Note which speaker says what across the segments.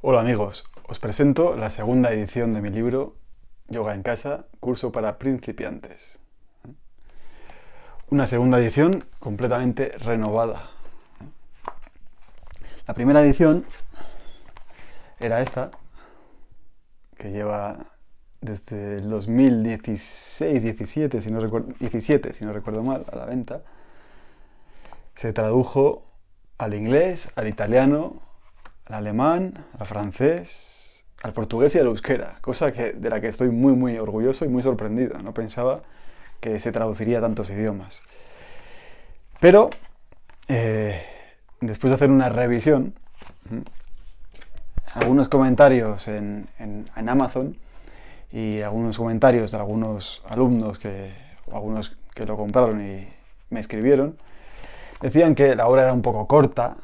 Speaker 1: Hola amigos, os presento la segunda edición de mi libro Yoga en casa, curso para principiantes. Una segunda edición completamente renovada. La primera edición era esta, que lleva desde el 2016, 17, si no recuerdo, si no recuerdo mal, a la venta. Se tradujo al inglés, al italiano, al alemán, al francés, al portugués y al euskera, cosa que, de la que estoy muy muy orgulloso y muy sorprendido. No pensaba que se traduciría a tantos idiomas. Pero eh, después de hacer una revisión, algunos comentarios en, Amazon y algunos comentarios de algunos alumnos que, algunos que lo compraron y me escribieron, decían que la obra era un poco corta,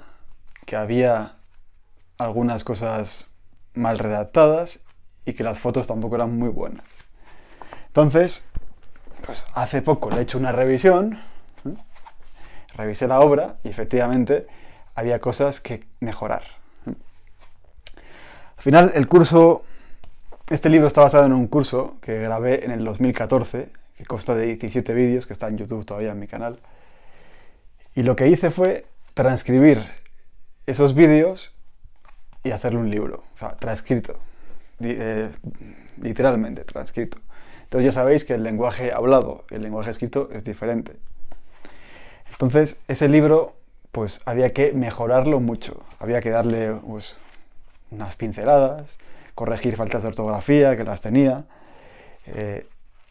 Speaker 1: que había algunas cosas mal redactadas y que las fotos tampoco eran muy buenas. Entonces, pues hace poco le he hecho una revisión, ¿eh? revisé la obra y efectivamente había cosas que mejorar. ¿eh? Al final, el curso, este libro está basado en un curso que grabé en el 2014, que consta de 17 vídeos, que está en YouTube todavía en mi canal. Y lo que hice fue transcribir esos vídeos y hacerle un libro, o sea, transcrito, eh, literalmente transcrito. Entonces ya sabéis que el lenguaje hablado y el lenguaje escrito es diferente. Entonces ese libro pues había que mejorarlo mucho, había que darle pues, unas pinceladas, corregir faltas de ortografía que las tenía, eh,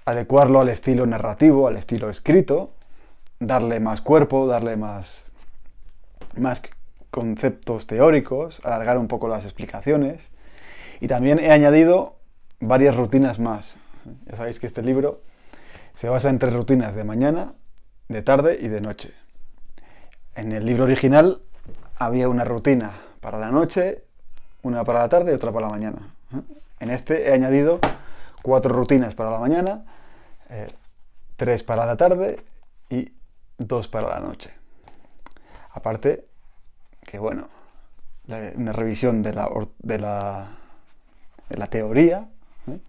Speaker 1: adecuarlo al estilo narrativo, al estilo escrito, darle más cuerpo, darle más, más conceptos teóricos, alargar un poco las explicaciones. Y también he añadido varias rutinas más. Ya sabéis que este libro se basa en tres rutinas, de mañana, de tarde y de noche. En el libro original había una rutina para la noche, una para la tarde y otra para la mañana. En este he añadido cuatro rutinas para la mañana, eh, tres para la tarde y dos para la noche. Aparte, que bueno, una revisión de la, de la teoría ¿eh?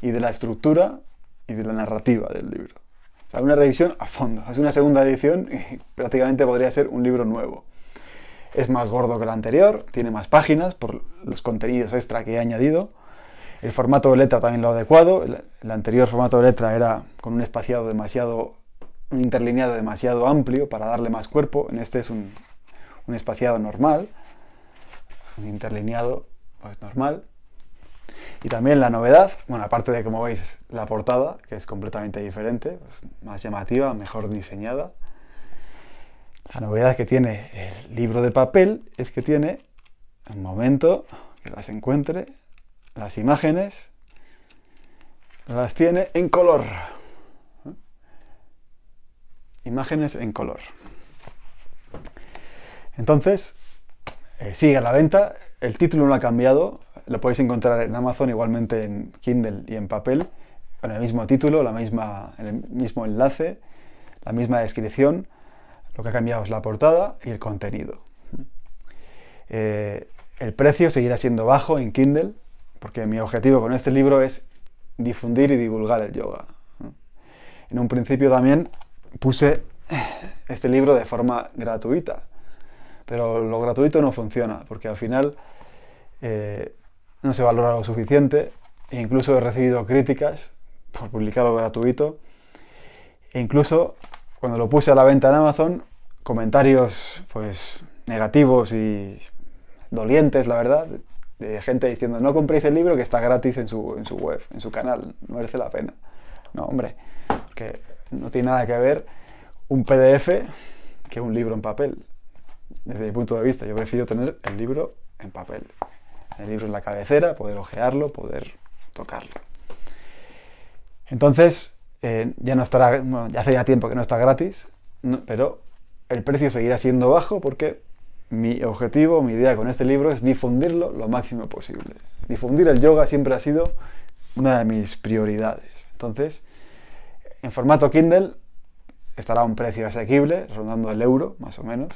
Speaker 1: y de la estructura y de la narrativa del libro. O sea, una revisión a fondo. Es una segunda edición y prácticamente podría ser un libro nuevo. Es más gordo que el anterior, tiene más páginas por los contenidos extra que he añadido. El formato de letra también lo adecuado. El, el anterior formato de letra era con un espaciado demasiado, un interlineado demasiado amplio para darle más cuerpo. En este es un un espaciado normal, un interlineado pues normal. Y también la novedad, bueno, aparte de como veis la portada, que es completamente diferente, pues, más llamativa, mejor diseñada. La novedad que tiene el libro de papel es que tiene, un momento que las encuentre, las imágenes, las tiene en color. ¿eh? Imágenes en color. Entonces, eh, sigue a la venta, el título no ha cambiado, lo podéis encontrar en Amazon, igualmente en Kindle y en papel, con el mismo título, la misma, el mismo enlace, la misma descripción, lo que ha cambiado es la portada y el contenido. Eh, el precio seguirá siendo bajo en Kindle, porque mi objetivo con este libro es difundir y divulgar el yoga. En un principio también puse este libro de forma gratuita, pero lo gratuito no funciona, porque al final eh, no se valora lo suficiente. E incluso he recibido críticas por publicar lo gratuito. E incluso cuando lo puse a la venta en Amazon, comentarios pues negativos y dolientes, la verdad, de gente diciendo no compréis el libro que está gratis en su, en su web, en su canal, no merece la pena. No, hombre, que no tiene nada que ver un PDF que un libro en papel desde mi punto de vista, yo prefiero tener el libro en papel. El libro en la cabecera, poder ojearlo, poder tocarlo. Entonces, eh, ya no estará, bueno, ya hace ya tiempo que no está gratis, pero el precio seguirá siendo bajo porque mi objetivo, mi idea con este libro es difundirlo lo máximo posible. Difundir el yoga siempre ha sido una de mis prioridades. Entonces, en formato Kindle estará a un precio asequible, rondando el euro más o menos,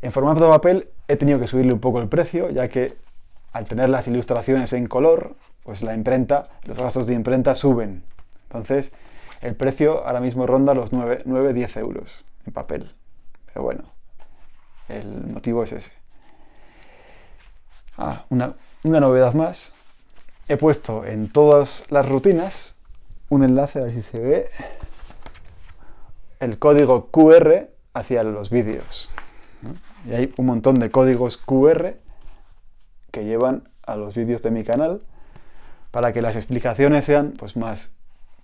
Speaker 1: en formato de papel he tenido que subirle un poco el precio, ya que al tener las ilustraciones en color, pues la imprenta, los gastos de imprenta suben. Entonces, el precio ahora mismo ronda los 9-10 euros en papel. Pero bueno, el motivo es ese. Ah, una, novedad más. He puesto en todas las rutinas un enlace, a ver si se ve, el código QR hacia los vídeos. Y hay un montón de códigos QR que llevan a los vídeos de mi canal para que las explicaciones sean pues, más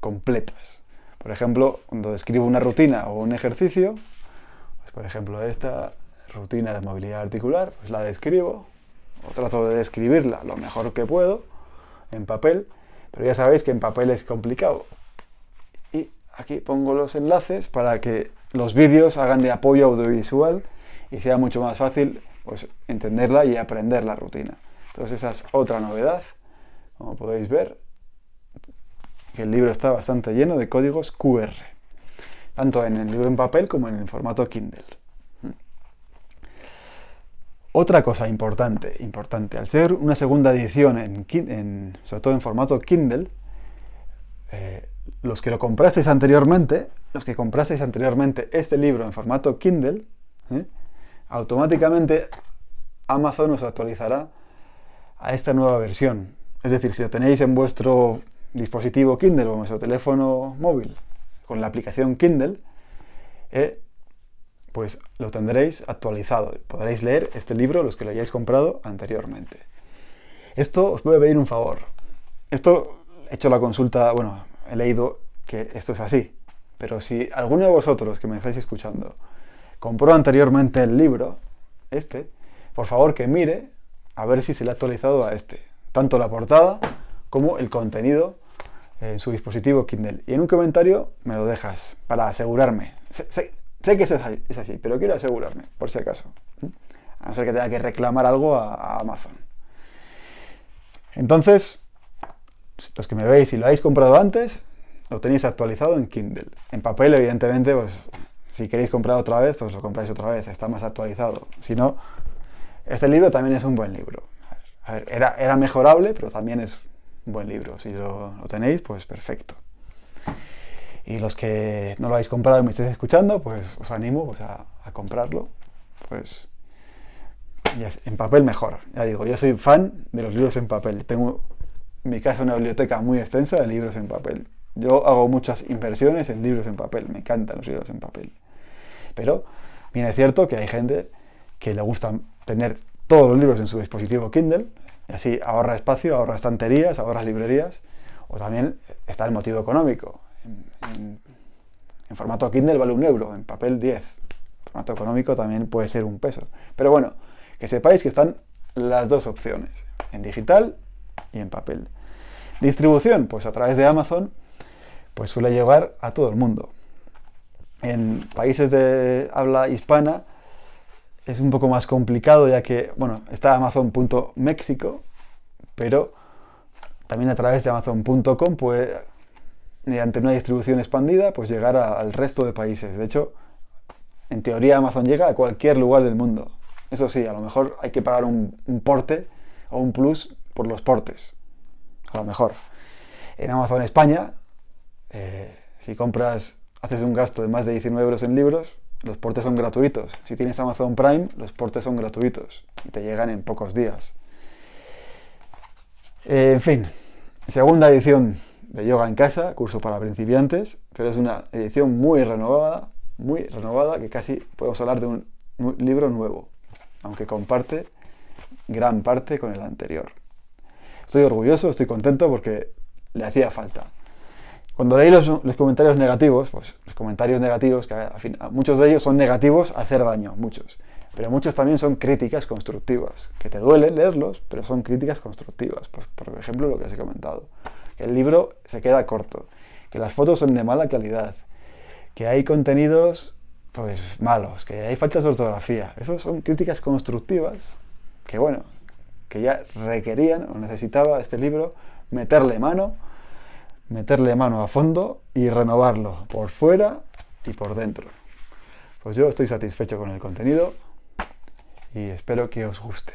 Speaker 1: completas. Por ejemplo, cuando describo una rutina o un ejercicio, pues, por ejemplo esta rutina de movilidad articular, pues la describo o trato de describirla lo mejor que puedo en papel, pero ya sabéis que en papel es complicado. Y aquí pongo los enlaces para que los vídeos hagan de apoyo audiovisual y sea mucho más fácil pues, entenderla y aprender la rutina. Entonces esa es otra novedad, como podéis ver, el libro está bastante lleno de códigos QR, tanto en el libro en papel como en el formato Kindle. Otra cosa importante, importante, al ser una segunda edición, en, sobre todo en formato Kindle, eh, los que lo comprasteis anteriormente, los que comprasteis anteriormente este libro en formato Kindle, ¿eh? automáticamente Amazon os actualizará a esta nueva versión. Es decir, si lo tenéis en vuestro dispositivo Kindle o en vuestro teléfono móvil con la aplicación Kindle, eh, pues lo tendréis actualizado. Podréis leer este libro, los que lo hayáis comprado anteriormente. Esto os puede pedir un favor. Esto he hecho la consulta, bueno, he leído que esto es así. Pero si alguno de vosotros que me estáis escuchando compró anteriormente el libro, este, por favor que mire a ver si se le ha actualizado a este, tanto la portada como el contenido en su dispositivo Kindle. Y en un comentario me lo dejas para asegurarme. Sé, que es así, pero quiero asegurarme, por si acaso. A no ser que tenga que reclamar algo a, Amazon. Entonces, los que me veis, y lo habéis comprado antes, lo tenéis actualizado en Kindle. En papel, evidentemente, pues si queréis comprar otra vez, pues lo compráis otra vez, está más actualizado. Si no, este libro también es un buen libro. A ver, era, era mejorable, pero también es un buen libro. Si lo, tenéis, pues perfecto. Y los que no lo habéis comprado y me estéis escuchando, pues os animo pues, a, a, comprarlo. Pues en papel mejor. Ya digo, yo soy fan de los libros en papel. Tengo en mi casa una biblioteca muy extensa de libros en papel. Yo hago muchas inversiones en libros en papel. Me encantan los libros en papel. Pero viene cierto que hay gente que le gusta tener todos los libros en su dispositivo Kindle, y así ahorra espacio, ahorra estanterías, ahorra librerías, o también está el motivo económico. En, formato Kindle vale un euro, en papel 10. En formato económico también puede ser un peso. Pero bueno, que sepáis que están las dos opciones, en digital y en papel. Distribución, pues a través de Amazon, pues suele llegar a todo el mundo. En países de habla hispana es un poco más complicado ya que, bueno, está Amazon.mexico, pero también a través de Amazon.com puede, mediante una distribución expandida, pues llegar al resto de países. De hecho, en teoría Amazon llega a cualquier lugar del mundo. Eso sí, a lo mejor hay que pagar un, porte o un plus por los portes. A lo mejor. En Amazon España, eh, si compras haces un gasto de más de 19 euros en libros, los portes son gratuitos. Si tienes Amazon Prime, los portes son gratuitos y te llegan en pocos días. Eh, en fin, segunda edición de Yoga en Casa, curso para principiantes, pero es una edición muy renovada, muy renovada, que casi podemos hablar de un libro nuevo, aunque comparte gran parte con el anterior. Estoy orgulloso, estoy contento porque le hacía falta. Cuando leí los, comentarios negativos, pues los comentarios negativos, que muchos de ellos son negativos a hacer daño, muchos. Pero muchos también son críticas constructivas, que te duele leerlos, pero son críticas constructivas. Pues, por ejemplo, lo que os he comentado, que el libro se queda corto, que las fotos son de mala calidad, que hay contenidos pues malos, que hay faltas de ortografía. Esas son críticas constructivas que, bueno, que ya requerían o necesitaba este libro meterle mano meterle mano a fondo y renovarlo por fuera y por dentro. Pues yo estoy satisfecho con el contenido y espero que os guste.